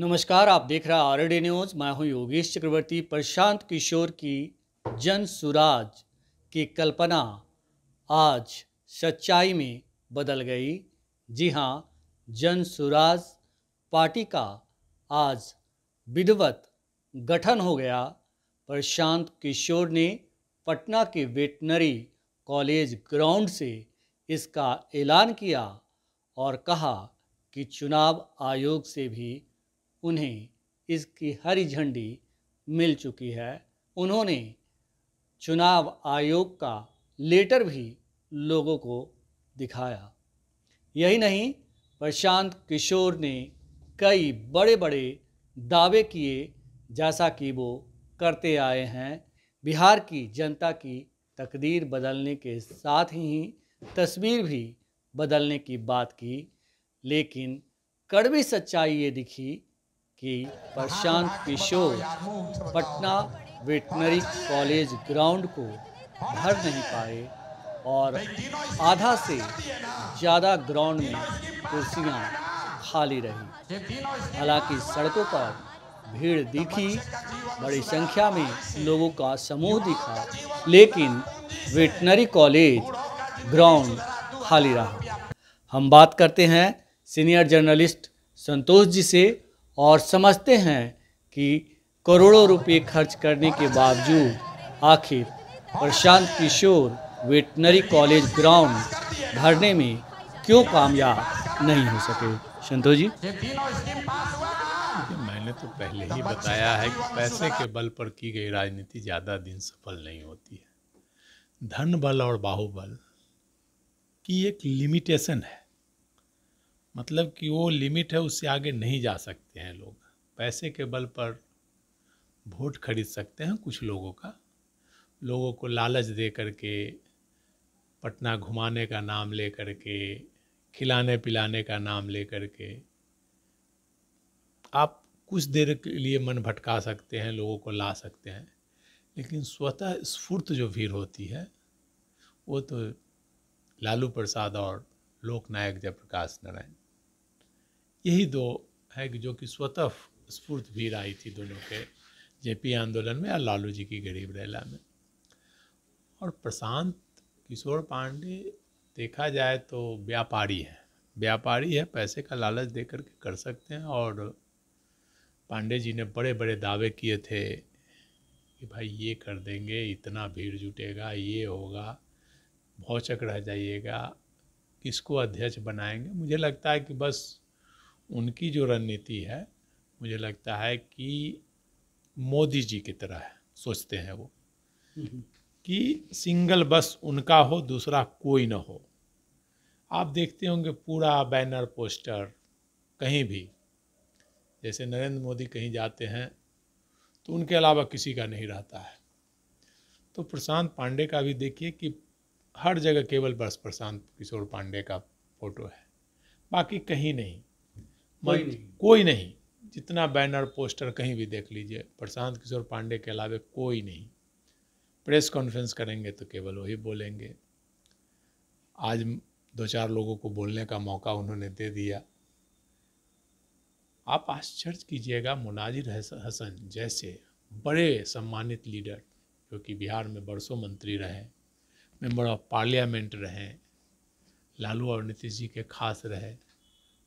नमस्कार आप देख रहे हैं आर डी न्यूज मैं हूं योगेश चक्रवर्ती प्रशांत किशोर की जन सुराज की कल्पना आज सच्चाई में बदल गई जी हां जन सुराज पार्टी का आज विधिवत गठन हो गया प्रशांत किशोर ने पटना के वेटनरी कॉलेज ग्राउंड से इसका ऐलान किया और कहा कि चुनाव आयोग से भी उन्हें इसकी हरी झंडी मिल चुकी है उन्होंने चुनाव आयोग का लेटर भी लोगों को दिखाया यही नहीं प्रशांत किशोर ने कई बड़े बड़े दावे किए जैसा कि वो करते आए हैं बिहार की जनता की तकदीर बदलने के साथ ही तस्वीर भी बदलने की बात की लेकिन कड़वी सच्चाई ये दिखी कि Prashant Kishor Patna veterinary college ground को भर नहीं पाए और आधा से ज़्यादा ग्राउंड में कुर्सियाँ खाली रही हालांकि सड़कों पर भीड़ तो दिखी बड़ी संख्या में लोगों का समूह दिखा लेकिन वेटनरी कॉलेज ग्राउंड खाली रहा हम बात करते हैं सीनियर जर्नलिस्ट संतोष जी से और समझते हैं कि करोड़ों रुपए खर्च करने के बावजूद आखिर Prashant Kishor veterinary college ground भरने में क्यों कामयाब नहीं हो सके संतोष जी मैंने तो पहले ही बताया है कि पैसे के बल पर की गई राजनीति ज़्यादा दिन सफल नहीं होती है धन बल और बाहुबल की एक लिमिटेशन है मतलब कि वो लिमिट है उससे आगे नहीं जा सकते हैं लोग पैसे के बल पर वोट खरीद सकते हैं कुछ लोगों का लोगों को लालच दे करके पटना घुमाने का नाम ले करके खिलाने पिलाने का नाम ले करके आप कुछ देर के लिए मन भटका सकते हैं लोगों को ला सकते हैं लेकिन स्वतः स्फूर्त जो भीड़ होती है वो तो लालू प्रसाद और लोकनायक जयप्रकाश नारायण यही दो है जो कि स्वतः स्फूर्त भीड़ आई थी दोनों के जेपी आंदोलन में और लालू जी की गरीब रैला में और प्रशांत किशोर पांडे देखा जाए तो व्यापारी है व्यापारी है पैसे का लालच दे करके कर सकते हैं और पांडे जी ने बड़े बड़े दावे किए थे कि भाई ये कर देंगे इतना भीड़ जुटेगा ये होगा भौचक रह जाइएगा किसको अध्यक्ष बनाएंगे मुझे लगता है कि बस उनकी जो रणनीति है मुझे लगता है कि मोदी जी की तरह है, सोचते हैं वो कि सिंगल बस उनका हो दूसरा कोई ना हो आप देखते होंगे पूरा बैनर पोस्टर कहीं भी जैसे नरेंद्र मोदी कहीं जाते हैं तो उनके अलावा किसी का नहीं रहता है तो प्रशांत पांडे का भी देखिए कि हर जगह केवल बस प्रशांत किशोर पांडे का फोटो है बाकी कहीं नहीं कोई नहीं कोई नहीं जितना बैनर पोस्टर कहीं भी देख लीजिए प्रशांत किशोर पांडे के अलावे कोई नहीं प्रेस कॉन्फ्रेंस करेंगे तो केवल वही बोलेंगे आज दो चार लोगों को बोलने का मौका उन्होंने दे दिया आप आश्चर्य कीजिएगा मुनाजिर हसन जैसे बड़े सम्मानित लीडर जो कि बिहार में बरसों मंत्री रहे मेंबर ऑफ पार्लियामेंट रहे लालू और नीतीश जी के खास रहे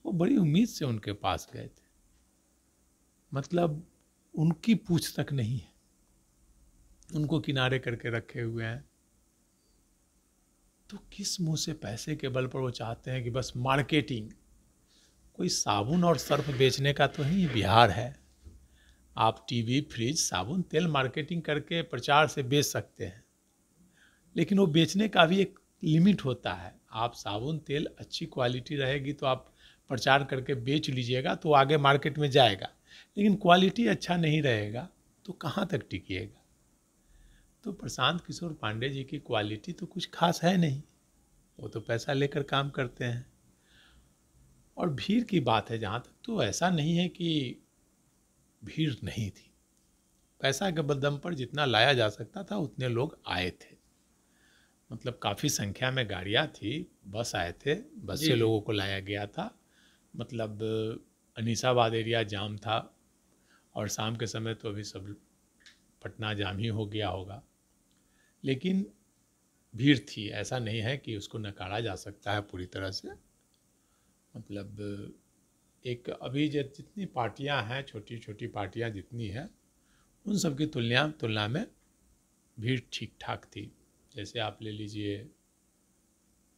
वो बड़ी उम्मीद से उनके पास गए थे मतलब उनकी पूछ तक नहीं है उनको किनारे करके रखे हुए हैं तो किस मुंह से पैसे के बल पर वो चाहते हैं कि बस मार्केटिंग कोई साबुन और सर्फ बेचने का तो नहीं बिहार है आप टीवी फ्रिज साबुन तेल मार्केटिंग करके प्रचार से बेच सकते हैं लेकिन वो बेचने का भी एक लिमिट होता है आप साबुन तेल अच्छी क्वालिटी रहेगी तो आप प्रचार करके बेच लीजिएगा तो आगे मार्केट में जाएगा लेकिन क्वालिटी अच्छा नहीं रहेगा तो कहाँ तक टिकिएगा तो प्रशांत किशोर पांडे जी की क्वालिटी तो कुछ खास है नहीं वो तो पैसा लेकर काम करते हैं और भीड़ की बात है जहाँ तक तो ऐसा नहीं है कि भीड़ नहीं थी पैसा के बदम पर जितना लाया जा सकता था उतने लोग आए थे मतलब काफ़ी संख्या में गाड़ियाँ थी बस आए थे बस से लोगों को लाया गया था मतलब अनिसाबाद एरिया जाम था और शाम के समय तो अभी सब पटना जाम ही हो गया होगा लेकिन भीड़ थी ऐसा नहीं है कि उसको नकारा जा सकता है पूरी तरह से मतलब एक अभी जितनी पार्टियां हैं छोटी छोटी पार्टियां जितनी हैं उन सब की तुलना तुलना में भीड़ ठीक ठाक थी जैसे आप ले लीजिए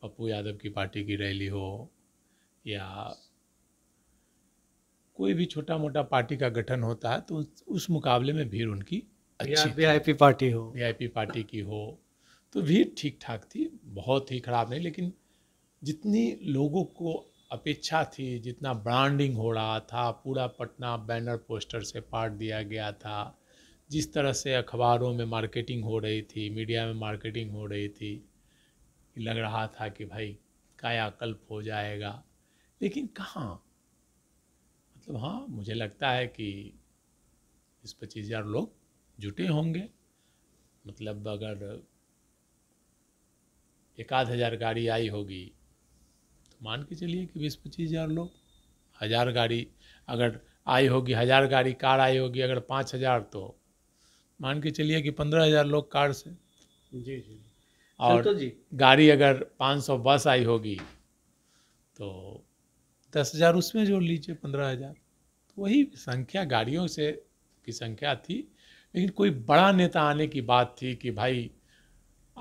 पप्पू यादव की पार्टी की रैली हो या कोई भी छोटा मोटा पार्टी का गठन होता है तो उस मुकाबले में भीड़ उनकी अच्छी वीआईपी पार्टी हो वीआईपी पार्टी की हो तो भीड़ ठीक ठाक थी बहुत ही ख़राब नहीं लेकिन जितनी लोगों को अपेक्षा थी जितना ब्रांडिंग हो रहा था पूरा पटना बैनर पोस्टर से पाट दिया गया था जिस तरह से अखबारों में मार्केटिंग हो रही थी मीडिया में मार्केटिंग हो रही थी लग रहा था कि भाई कायाकल्प हो जाएगा लेकिन कहाँ तो हाँ मुझे लगता है कि बीस पच्चीस हज़ार लोग जुटे होंगे मतलब अगर एक आध हज़ार गाड़ी आई होगी तो मान के चलिए कि बीस पच्चीस हज़ार लोग हज़ार गाड़ी अगर आई होगी हज़ार गाड़ी कार आई होगी अगर पाँच हज़ार तो मान के चलिए कि पंद्रह हज़ार लोग कार से जी जी और तो जी गाड़ी अगर पाँच सौ बस आई होगी तो दस हज़ार उसमें जोड़ लीजिए पंद्रह हज़ार तो वही संख्या गाड़ियों से की संख्या थी लेकिन कोई बड़ा नेता आने की बात थी कि भाई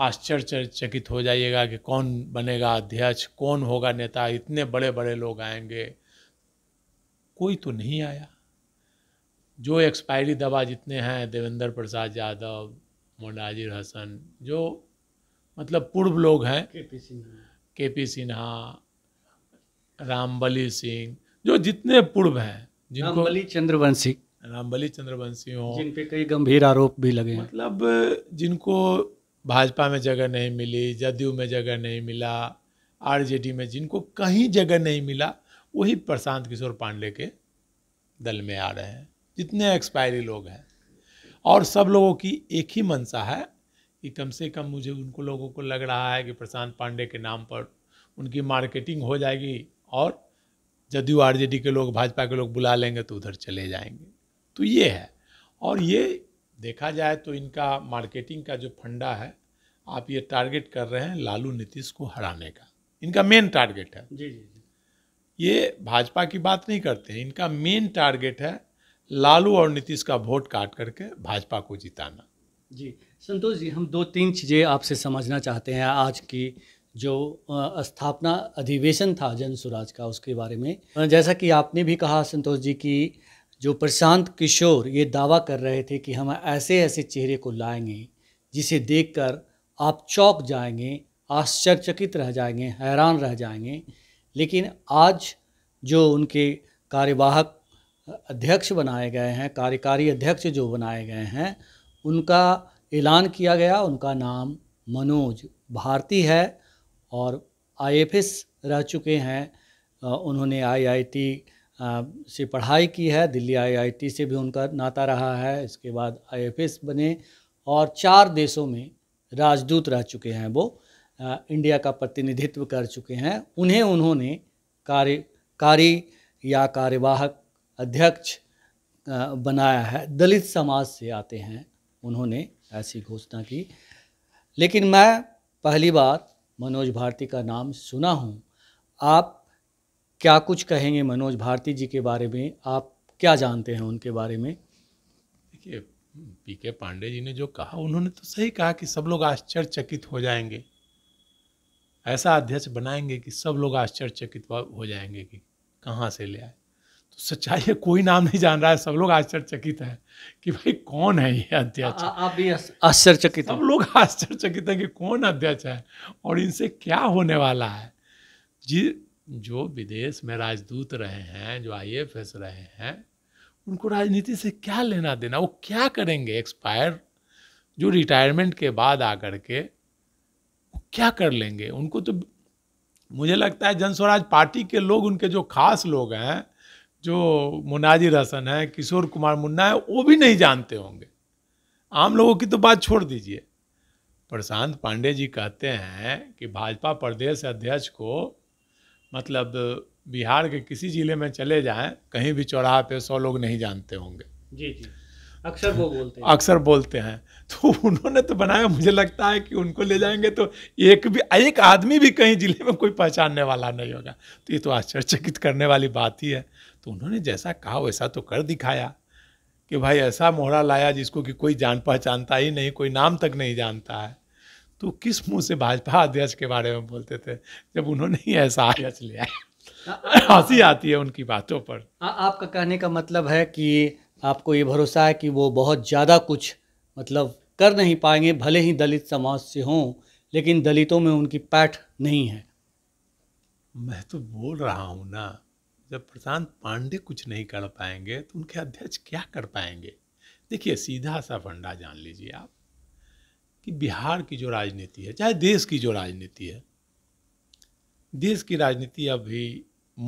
आश्चर्यचकित हो जाइएगा कि कौन बनेगा अध्यक्ष कौन होगा नेता इतने बड़े बड़े लोग आएंगे कोई तो नहीं आया जो एक्सपायरी दवा जितने हैं देवेंद्र प्रसाद यादव मोनाजिर हसन जो मतलब पूर्व लोग हैं के पी सिन्हा के पी सिन्हा रामबली सिंह जो जितने पूर्व हैं जिनको रामबली चंद्रवंशी रामबली चंद्रवंशी हो जिन पे कई गंभीर आरोप भी लगे मतलब जिनको भाजपा में जगह नहीं मिली जदयू में जगह नहीं मिला आरजेडी में जिनको कहीं जगह नहीं मिला वही प्रशांत किशोर पांडे के दल में आ रहे हैं जितने एक्सपायरी लोग हैं और सब लोगों की एक ही मनसा है कि कम से कम मुझे उनको लोगों को लग रहा है कि प्रशांत पांडे के नाम पर उनकी मार्केटिंग हो जाएगी और जदयू आरजेडी के लोग भाजपा के लोग बुला लेंगे तो उधर चले जाएंगे तो ये है और ये देखा जाए तो इनका मार्केटिंग का जो फंडा है आप ये टारगेट कर रहे हैं लालू नीतीश को हराने का इनका मेन टारगेट है जी जी जी ये भाजपा की बात नहीं करते हैं इनका मेन टारगेट है लालू और नीतीश का वोट काट करके भाजपा को जिताना जी संतोष जी हम दो तीन चीज़ें आपसे समझना चाहते हैं आज की जो स्थापना अधिवेशन था जन स्वराज का उसके बारे में जैसा कि आपने भी कहा संतोष जी की जो प्रशांत किशोर ये दावा कर रहे थे कि हम ऐसे ऐसे चेहरे को लाएंगे जिसे देखकर आप चौक जाएंगे आश्चर्यचकित रह जाएंगे हैरान रह जाएंगे लेकिन आज जो उनके कार्यवाहक अध्यक्ष बनाए गए हैं कार्यकारी अध्यक्ष जो बनाए गए हैं उनका ऐलान किया गया उनका नाम मनोज भारती है और आई रह चुके हैं उन्होंने आईआईटी से पढ़ाई की है दिल्ली आईआईटी से भी उनका नाता रहा है इसके बाद आई बने और चार देशों में राजदूत रह चुके हैं वो इंडिया का प्रतिनिधित्व कर चुके हैं उन्हें उन्होंने कार्यकारी या कार्यवाहक अध्यक्ष बनाया है दलित समाज से आते हैं उन्होंने ऐसी घोषणा की लेकिन मैं पहली बार मनोज भारती का नाम सुना हूँ आप क्या कुछ कहेंगे मनोज भारती जी के बारे में आप क्या जानते हैं उनके बारे में देखिए पी के पांडे जी ने जो कहा उन्होंने तो सही कहा कि सब लोग आश्चर्यचकित हो जाएंगे ऐसा अध्यक्ष बनाएंगे कि सब लोग आश्चर्यचकित हो जाएंगे कि कहाँ से ले आए तो सच्चाई है कोई नाम नहीं जान रहा है सब लोग आश्चर्यचकित हैं कि भाई कौन है ये अध्यक्ष आप भी आश्चर्यचकित सब लोग आश्चर्यचकित हैं कि कौन अध्यक्ष है और इनसे क्या होने वाला है जी जो विदेश में राजदूत रहे हैं जो आई रहे हैं उनको राजनीति से क्या लेना देना वो क्या करेंगे एक्सपायर जो रिटायरमेंट के बाद आकर के वो क्या कर लेंगे उनको तो मुझे लगता है जन स्वराज पार्टी के लोग उनके जो खास लोग हैं जो मुनाजिर हसन है किशोर कुमार मुन्ना है वो भी नहीं जानते होंगे आम लोगों की तो बात छोड़ दीजिए प्रशांत पांडे जी कहते हैं कि भाजपा प्रदेश अध्यक्ष को मतलब बिहार के किसी ज़िले में चले जाएं कहीं भी चौराहे पे सौ लोग नहीं जानते होंगे जी जी अक्सर वो बोलते हैं अक्सर बोलते हैं तो उन्होंने तो बनाया मुझे लगता है कि उनको ले जाएंगे तो एक भी एक आदमी भी कहीं जिले में कोई पहचानने वाला नहीं होगा तो ये तो आश्चर्यचकित करने वाली बात ही है तो उन्होंने जैसा कहा वैसा तो कर दिखाया कि भाई ऐसा मोहरा लाया जिसको कि कोई जान पहचानता ही नहीं कोई नाम तक नहीं जानता है तो किस मुंह से भाजपा अध्यक्ष के बारे में बोलते थे जब उन्होंने ही ऐसा अध्यक्ष लिया हंसी आती है उनकी बातों पर आ, आपका कहने का मतलब है कि आपको ये भरोसा है कि वो बहुत ज़्यादा कुछ मतलब कर नहीं पाएंगे भले ही दलित समाज से हों लेकिन दलितों में उनकी पैठ नहीं है मैं तो बोल रहा हूँ ना जब प्रशांत पांडे कुछ नहीं कर पाएंगे तो उनके अध्यक्ष क्या कर पाएंगे देखिए सीधा सा फंडा जान लीजिए आप कि बिहार की जो राजनीति है चाहे देश की जो राजनीति है देश की राजनीति अभी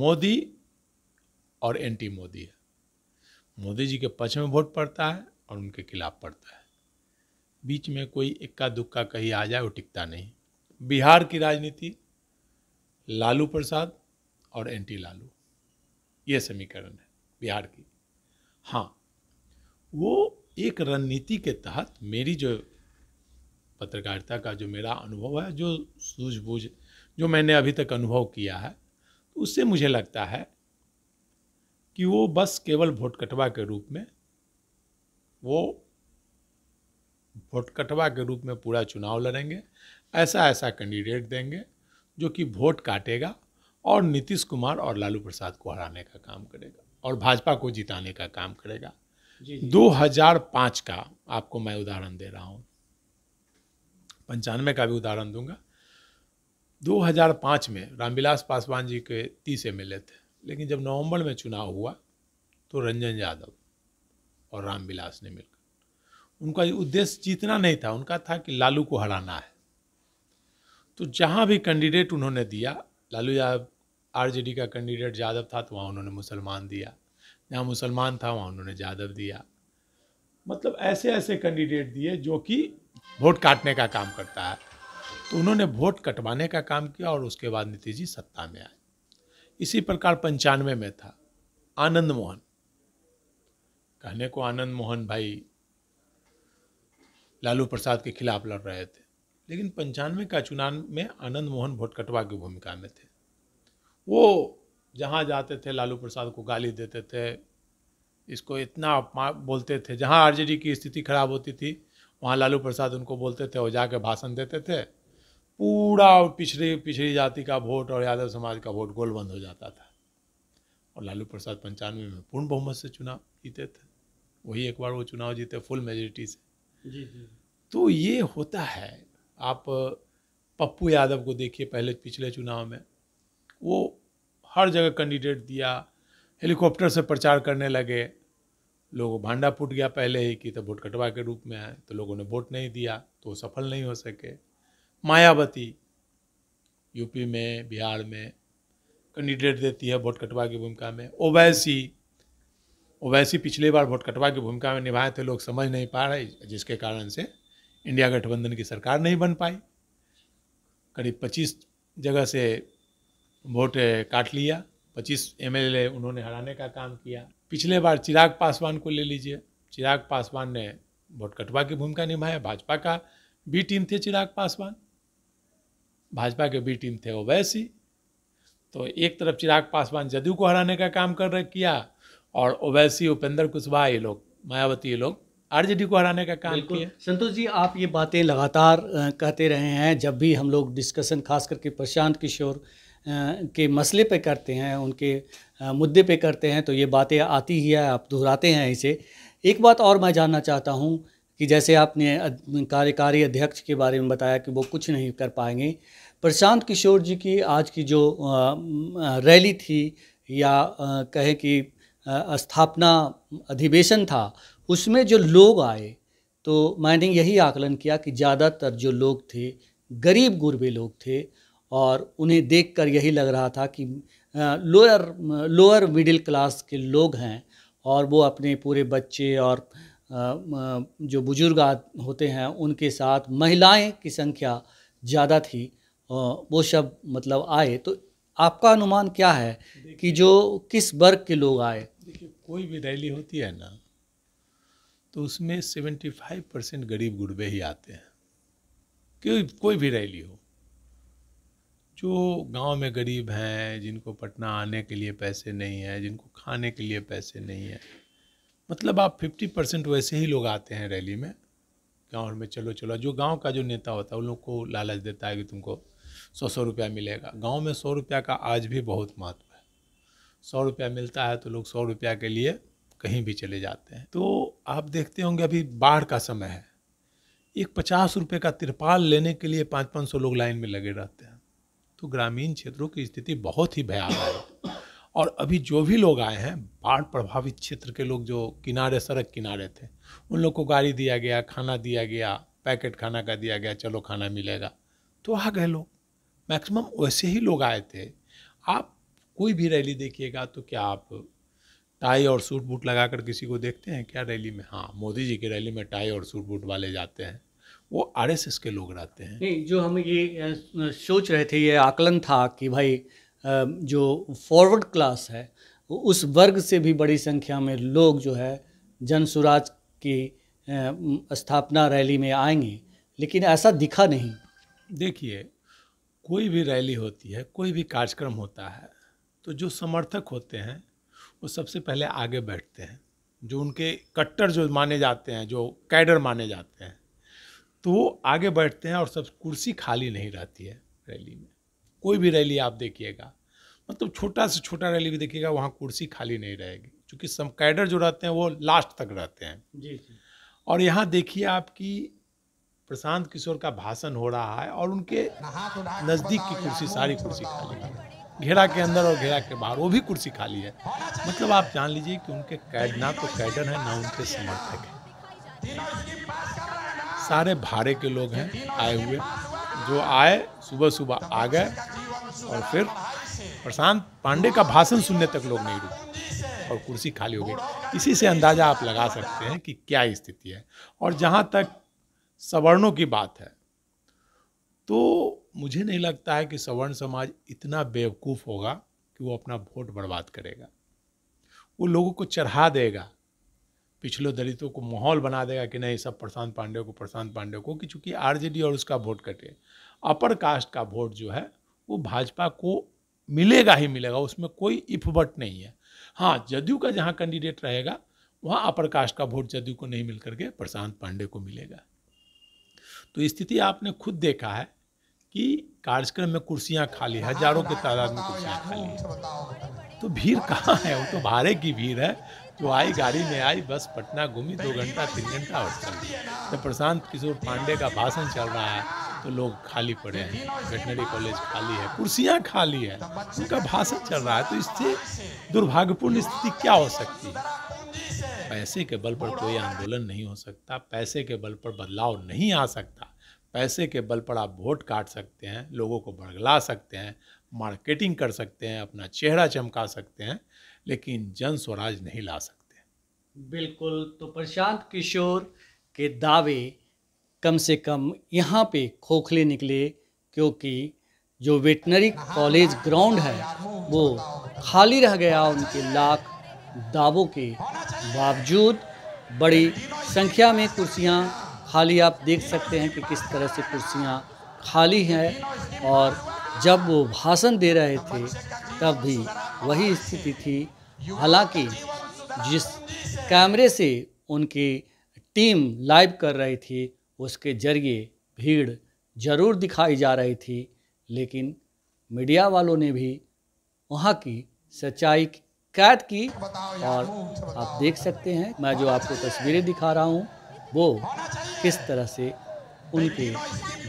मोदी और एंटी मोदी है मोदी जी के पक्ष में वोट पड़ता है और उनके खिलाफ पड़ता है बीच में कोई इक्का दुक्का कहीं आ जाए वो टिकता नहीं बिहार की राजनीति लालू प्रसाद और एंटी लालू ये समीकरण है बिहार की हाँ वो एक रणनीति के तहत मेरी जो पत्रकारिता का जो मेरा अनुभव है जो सूझबूझ जो मैंने अभी तक अनुभव किया है तो उससे मुझे लगता है कि वो बस केवल कटवा के रूप में वो कटवा के रूप में पूरा चुनाव लड़ेंगे ऐसा ऐसा कैंडिडेट देंगे जो कि वोट काटेगा और नीतीश कुमार और लालू प्रसाद को हराने का काम करेगा और भाजपा को जिताने का काम करेगा दो हजार पाँच का आपको मैं उदाहरण दे रहा हूँ पंचानवे का भी उदाहरण दूंगा दो हजार पाँच में रामविलास पासवान जी के तीस एम थे लेकिन जब नवंबर में चुनाव हुआ तो रंजन यादव और रामविलास ने मिलकर उनका उद्देश्य जीतना नहीं था उनका था कि लालू को हराना है तो जहाँ भी कैंडिडेट उन्होंने दिया लालू यादव आरजेडी का कैंडिडेट यादव था तो वहाँ उन्होंने मुसलमान दिया जहाँ मुसलमान था वहाँ उन्होंने यादव दिया मतलब ऐसे ऐसे कैंडिडेट दिए जो कि वोट काटने का काम करता है तो उन्होंने वोट कटवाने का काम किया और उसके बाद नीतीश जी सत्ता में आए इसी प्रकार पंचानवे में था आनंद मोहन कहने को आनंद मोहन भाई लालू प्रसाद के खिलाफ लड़ रहे थे लेकिन पंचानवे का चुनाव में आनंद मोहन भोटकटवा की भूमिका में थे वो जहाँ जाते थे लालू प्रसाद को गाली देते थे इसको इतना अपमान बोलते थे जहाँ आरजेडी की स्थिति खराब होती थी वहाँ लालू प्रसाद उनको बोलते थे वो जाके भाषण देते थे पूरा पिछड़ी पिछड़ी जाति का वोट और यादव समाज का वोट गोलबंद हो जाता था और लालू प्रसाद पंचानवे में पूर्ण बहुमत से चुनाव जीते थे वही एक बार वो चुनाव जीते फुल मेजोरिटी से जी जी तो ये होता है आप पप्पू यादव को देखिए पहले पिछले चुनाव में वो हर जगह कैंडिडेट दिया हेलीकॉप्टर से प्रचार करने लगे लोगों भांडा फूट गया पहले ही कि तो वोट कटवा के रूप में आए तो लोगों ने वोट नहीं दिया तो वो सफल नहीं हो सके मायावती यूपी में बिहार में कैंडिडेट देती है वोट कटवा की भूमिका में ओवैसी ओवैसी पिछली बार वोट कटवा की भूमिका में निभाए थे लोग समझ नहीं पा रहे जिसके कारण से इंडिया गठबंधन की सरकार नहीं बन पाई करीब 25 जगह से वोट काट लिया 25 एमएलए उन्होंने हराने का काम किया पिछले बार चिराग पासवान को ले लीजिए चिराग पासवान ने वोट कटवा की भूमिका निभाया भाजपा का बी टीम थे चिराग पासवान भाजपा के बी टीम थे ओवैसी तो एक तरफ चिराग पासवान जदयू को हराने का काम कर रहे किया और ओवैसी उपेंद्र कुशवाहा ये लोग मायावती ये लोग आरजेडी को हराने का काम किया संतोष जी आप ये बातें लगातार कहते रहे हैं जब भी हम लोग डिस्कशन खास करके प्रशांत किशोर के मसले पे करते हैं उनके मुद्दे पे करते हैं तो ये बातें आती ही है आप दोहराते हैं इसे एक बात और मैं जानना चाहता हूँ कि जैसे आपने कार्यकारी अध्यक्ष के बारे में बताया कि वो कुछ नहीं कर पाएंगे प्रशांत किशोर जी की आज की जो रैली थी या कहे कि स्थापना अधिवेशन था उसमें जो लोग आए तो मैंने यही आकलन किया कि ज़्यादातर जो लोग थे गरीब गुरबे लोग थे और उन्हें देखकर यही लग रहा था कि लोअर लोअर मिडिल क्लास के लोग हैं और वो अपने पूरे बच्चे और जो बुजुर्ग होते हैं उनके साथ महिलाएं की संख्या ज़्यादा थी वो सब मतलब आए तो आपका अनुमान क्या है कि जो किस वर्ग के लोग आए देखिए कोई भी रैली होती है ना तो उसमें सेवेंटी फाइव परसेंट गरीब गुरबे ही आते हैं कोई कोई भी रैली हो जो गांव में गरीब हैं जिनको पटना आने के लिए पैसे नहीं हैं जिनको खाने के लिए पैसे नहीं हैं मतलब आप फिफ्टी परसेंट वैसे ही लोग आते हैं रैली में गाँव में चलो चलो जो गाँव का जो नेता होता है उन लोग को लालच देता है कि तुमको सौ सौ रुपया मिलेगा गाँव में सौ रुपया का आज भी बहुत महत्व है सौ रुपया मिलता है तो लोग सौ रुपया के लिए कहीं भी चले जाते हैं तो आप देखते होंगे अभी बाढ़ का समय है एक पचास रुपये का तिरपाल लेने के लिए पाँच पाँच सौ लोग लाइन में लगे रहते हैं तो ग्रामीण क्षेत्रों की स्थिति बहुत ही भयावह है और अभी जो भी लोग आए हैं बाढ़ प्रभावित क्षेत्र के लोग जो किनारे सड़क किनारे थे उन लोग को गाड़ी दिया गया खाना दिया गया पैकेट खाना का दिया गया चलो खाना मिलेगा तो आ गए लोग मैक्सिमम वैसे ही लोग आए थे आप कोई भी रैली देखिएगा तो क्या आप टाई और सूट बूट लगा कर किसी को देखते हैं क्या रैली में हाँ मोदी जी की रैली में टाई और सूट बूट वाले जाते हैं वो आरएसएस के लोग रहते हैं नहीं जो हम ये सोच रहे थे ये आकलन था कि भाई जो फॉरवर्ड क्लास है उस वर्ग से भी बड़ी संख्या में लोग जो है जन सुराज की स्थापना रैली में आएंगे लेकिन ऐसा दिखा नहीं देखिए कोई भी रैली होती है कोई भी कार्यक्रम होता है तो जो समर्थक होते हैं वो सबसे पहले आगे बैठते हैं जो उनके कट्टर जो माने जाते हैं जो कैडर माने जाते हैं तो वो आगे बैठते हैं और सब कुर्सी खाली नहीं रहती है रैली में कोई भी रैली आप देखिएगा मतलब छोटा से छोटा रैली भी देखिएगा वहाँ कुर्सी खाली नहीं रहेगी क्योंकि सम कैडर जो रहते हैं वो लास्ट तक रहते हैं जी, जी। और यहाँ देखिए आपकी प्रशांत किशोर का भाषण हो रहा है और उनके नज़दीक की कुर्सी सारी कुर्सी खाली है घेरा के अंदर और घेरा के बाहर वो भी कुर्सी खाली है मतलब आप जान लीजिए कि उनके कैद ना तो कैडर है ना उनके समर्थक है सारे भाड़े के लोग हैं आए हुए जो आए सुबह सुबह आ गए और फिर प्रशांत पांडे का भाषण सुनने तक लोग नहीं रुके और कुर्सी खाली हो गई इसी से अंदाज़ा आप लगा सकते हैं कि क्या स्थिति है और जहाँ तक सवर्णों की बात है तो मुझे नहीं लगता है कि सवर्ण समाज इतना बेवकूफ़ होगा कि वो अपना वोट बर्बाद करेगा वो लोगों को चढ़ा देगा पिछले दलितों को माहौल बना देगा कि नहीं सब प्रशांत पांडे को प्रशांत पांडे को कि चूंकि आरजेडी और उसका वोट कटे अपर कास्ट का वोट जो है वो भाजपा को मिलेगा ही मिलेगा उसमें कोई इफबट नहीं है हाँ जदयू का जहाँ कैंडिडेट रहेगा वहाँ अपर कास्ट का वोट जदयू को नहीं मिल करके प्रशांत पांडे को मिलेगा तो स्थिति आपने खुद देखा है कि कार्यक्रम में कुर्सियाँ खाली हजारों की तादाद में कुर्सियाँ खाली तो भीड़ कहाँ है वो तो भारे की भीड़ है तो आई गाड़ी में आई बस पटना घूमी दो घंटा तीन घंटा और चल तो प्रशांत किशोर पांडे का भाषण चल रहा है तो लोग खाली पड़े हैं वेटनरी कॉलेज खाली है कुर्सियाँ खाली है उनका भाषण चल रहा है तो इससे दुर्भाग्यपूर्ण स्थिति क्या हो सकती है पैसे के बल पर कोई आंदोलन नहीं हो सकता पैसे के बल पर बदलाव नहीं आ सकता पैसे के बल पर आप वोट काट सकते हैं लोगों को बड़गला सकते हैं मार्केटिंग कर सकते हैं अपना चेहरा चमका सकते हैं लेकिन जन स्वराज नहीं ला सकते बिल्कुल तो प्रशांत किशोर के दावे कम से कम यहाँ पे खोखले निकले क्योंकि जो वेटनरी कॉलेज ग्राउंड है वो खाली रह गया उनके लाख दावों के बावजूद बड़ी संख्या में कुर्सियाँ खाली आप देख सकते हैं कि किस तरह से कुर्सियाँ खाली हैं और जब वो भाषण दे रहे थे तब भी वही स्थिति थी हालांकि जिस कैमरे से उनकी टीम लाइव कर रही थी उसके जरिए भीड़ ज़रूर दिखाई जा रही थी लेकिन मीडिया वालों ने भी वहाँ की सच्चाई कैद की और आप देख सकते हैं मैं जो आपको तस्वीरें दिखा रहा हूँ वो किस तरह से उनके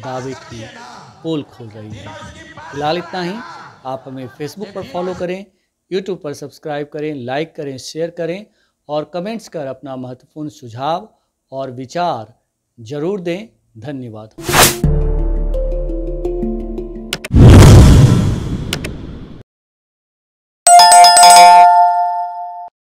दावे की पोल खोल रही है फिलहाल इतना ही आप हमें फेसबुक पर फॉलो करें यूट्यूब पर सब्सक्राइब करें लाइक करें शेयर करें और कमेंट्स कर अपना महत्वपूर्ण सुझाव और विचार ज़रूर दें धन्यवाद